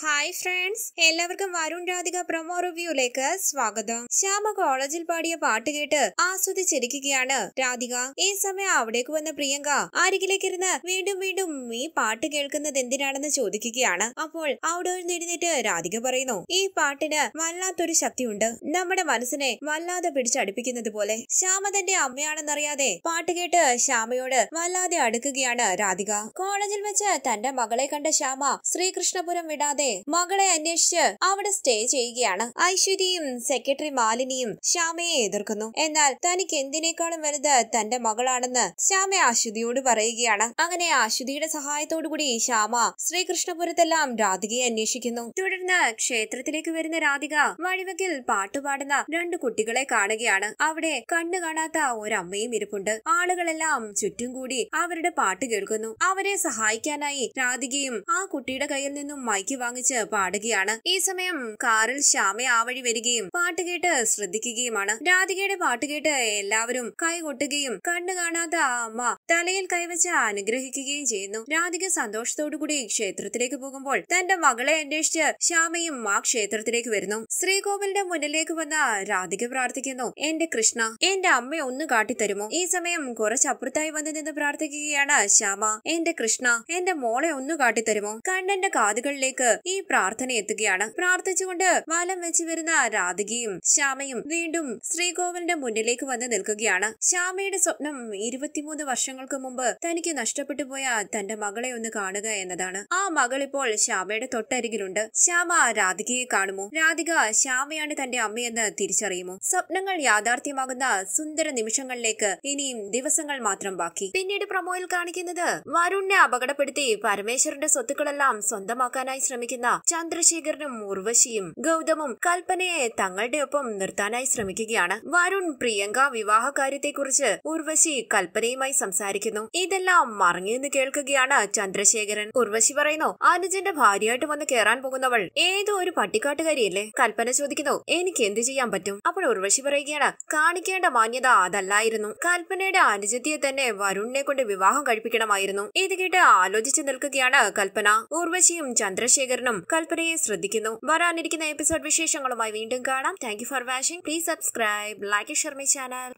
hi friends എല്ലാവർക്കും Varun Radhika promo റിവ്യൂയിലേക്ക് സ്വാഗതം ശ്യാമ കോളേജിൽ പാടിയ പാട്ട് കേട്ട് ആസ്വദിച്ചിരിക്കുകയാണ് രാധിക ഈ സമയം അവിടേക്ക് വന്ന പ്രിയങ്ക അരികിലേക്കിരുന്ന് വീണ്ടും വീണ്ടും ഈ പാട്ട് കേൾക്കുന്നത് എന്തിനാണെന്ന് ചോദിക്കുകയാണ് അപ്പോൾ അവിടെ എഴുന്നേറ്റ് രാധിക പറയുന്നു ഈ പാട്ടിന് വല്ലാത്തൊരു ശക്തിയുണ്ട് നമ്മുടെ മനസ്സിനെ വല്ലാതെ പിടിച്ചടുപ്പിക്കുന്നത് പോലെ ശ്യാമ തന്റെ അമ്മയാണെന്നറിയാതെ പാട്ട് കേട്ട് ശ്യാമയോട് വല്ലാതെ അടുക്കുകയാണ് രാധിക കോളേജിൽ വെച്ച് തന്റെ മകളെ കണ്ട ശ്യാമ ശ്രീകൃഷ്ണപുരം വിടാതെ കൂടെ മകളെ അന്വേഷിച്ച് അവിടെ സ്റ്റേ ചെയ്യുകയാണ് ഐശ്വര്യയും സെക്രട്ടറി മാലിനിയും ശ്യാമയെ എതിർക്കുന്നു എന്നാൽ തനിക്ക് എന്തിനേക്കാളും വലുത് തന്റെ മകളാണെന്ന് ശ്യാമ ആശ്വതിയോട് പറയുകയാണ് അങ്ങനെ ആശുതിയുടെ സഹായത്തോടുകൂടി ശ്യാമ ശ്രീകൃഷ്ണപുരത്തെല്ലാം രാധികയെ അന്വേഷിക്കുന്നു തുടർന്ന് ക്ഷേത്രത്തിലേക്ക് വരുന്ന രാധിക വഴിവകിൽ പാട്ടുപാടുന്ന രണ്ട് കുട്ടികളെ കാണുകയാണ് അവിടെ കണ്ണു കാണാത്ത ഒരമ്മയും ഇരിപ്പുണ്ട് ആളുകളെല്ലാം ചുറ്റും കൂടി അവരുടെ പാട്ട് കേൾക്കുന്നു അവരെ സഹായിക്കാനായി രാധികയും ആ കുട്ടിയുടെ കയ്യിൽ നിന്നും മൈക്ക് വാങ്ങി വാങ്ങിച്ച് പാടുകയാണ് ഈ സമയം കാറിൽ ശ്യാമ ആ വഴി വരികയും പാട്ട് കേട്ട് ശ്രദ്ധിക്കുകയുമാണ് രാധികയുടെ പാട്ട് കേട്ട് എല്ലാവരും കൈകൊട്ടുകയും കണ്ണു കാണാത്ത ആ അമ്മ തലയിൽ കൈവച്ച് അനുഗ്രഹിക്കുകയും ചെയ്യുന്നു രാധിക സന്തോഷത്തോടുകൂടി ക്ഷേത്രത്തിലേക്ക് പോകുമ്പോൾ തന്റെ മകളെ അന്വേഷിച്ച് ശ്യാമയും ആ ക്ഷേത്രത്തിലേക്ക് വരുന്നു ശ്രീകോവിലിന്റെ മുന്നിലേക്ക് വന്ന രാധിക പ്രാർത്ഥിക്കുന്നു എന്റെ കൃഷ്ണ എന്റെ അമ്മ ഒന്ന് കാട്ടിത്തരുമോ ഈ സമയം കുറച്ചപ്പുറത്തായി വന്നു നിന്ന് പ്രാർത്ഥിക്കുകയാണ് ശ്യാമ എന്റെ കൃഷ്ണ എന്റെ മോളെ ഒന്ന് കാട്ടിത്തരുമോ കണ്ണന്റെ കാതുകളിലേക്ക് ഈ പ്രാർത്ഥന എത്തുകയാണ് പ്രാർത്ഥിച്ചുകൊണ്ട് വലം വെച്ച് വരുന്ന രാധികയും ശ്യാമയും വീണ്ടും ശ്രീകോവിലിന്റെ മുന്നിലേക്ക് വന്ന് നിൽക്കുകയാണ് ശ്യാമയുടെ സ്വപ്നം ഇരുപത്തിമൂന്ന് വർഷം വർഷങ്ങൾക്ക് മുമ്പ് തനിക്ക് നഷ്ടപ്പെട്ടു പോയ തന്റെ മകളെ ഒന്ന് കാണുക എന്നതാണ് ആ മകൾ ഇപ്പോൾ ശ്യാമയുടെ തൊട്ടരികിലുണ്ട് ശ്യാമ രാധികയെ കാണുമോ രാധിക ശ്യാമയാണ് തന്റെ അമ്മയെന്ന് തിരിച്ചറിയുമോ സ്വപ്നങ്ങൾ യാഥാർത്ഥ്യമാകുന്ന സുന്ദര നിമിഷങ്ങളിലേക്ക് ഇനിയും ദിവസങ്ങൾ മാത്രം ബാക്കി പിന്നീട് പ്രൊമോയിൽ കാണിക്കുന്നത് വരുണിനെ അപകടപ്പെടുത്തി പരമേശ്വരന്റെ സ്വത്തുക്കളെല്ലാം സ്വന്തമാക്കാനായി ശ്രമിക്കുന്ന ചന്ദ്രശേഖരനും ഉർവശിയും ഗൗതമും കൽപ്പനയെ തങ്ങളുടെ ഒപ്പം നിർത്താനായി ശ്രമിക്കുകയാണ് വരുൺ പ്രിയങ്ക വിവാഹ കാര്യത്തെക്കുറിച്ച് ഉർവശി കൽപ്പനയുമായി സംസാരിക്കും സംസാരിക്കുന്നു ഇതെല്ലാം മറങ്ങി നിന്ന് കേൾക്കുകയാണ് ചന്ദ്രശേഖരൻ ഉർവശി പറയുന്നു അനുജന്റെ ഭാര്യയായിട്ട് വന്ന് കയറാൻ പോകുന്നവൾ ഏതോ ഒരു പട്ടിക്കാട്ടുകാരിയല്ലേ കൽപ്പന ചോദിക്കുന്നു എനിക്ക് എന്ത് ചെയ്യാൻ പറ്റും അപ്പോൾ ഉർവശി പറയുകയാണ് കാണിക്കേണ്ട മാന്യത അതല്ലായിരുന്നു കൽപ്പനയുടെ അനുജത്തിയെ തന്നെ വരുണിനെ കൊണ്ട് വിവാഹം കഴിപ്പിക്കണമായിരുന്നു ഇത് കേട്ട് ആലോചിച്ചു നിൽക്കുകയാണ് കൽപ്പന ഉർവശിയും ചന്ദ്രശേഖരനും കൽപ്പനയെ ശ്രദ്ധിക്കുന്നു വരാനിരിക്കുന്ന എപ്പിസോഡ് വിശേഷങ്ങളുമായി വീണ്ടും കാണാം thank for watching please subscribe like Sharmi channel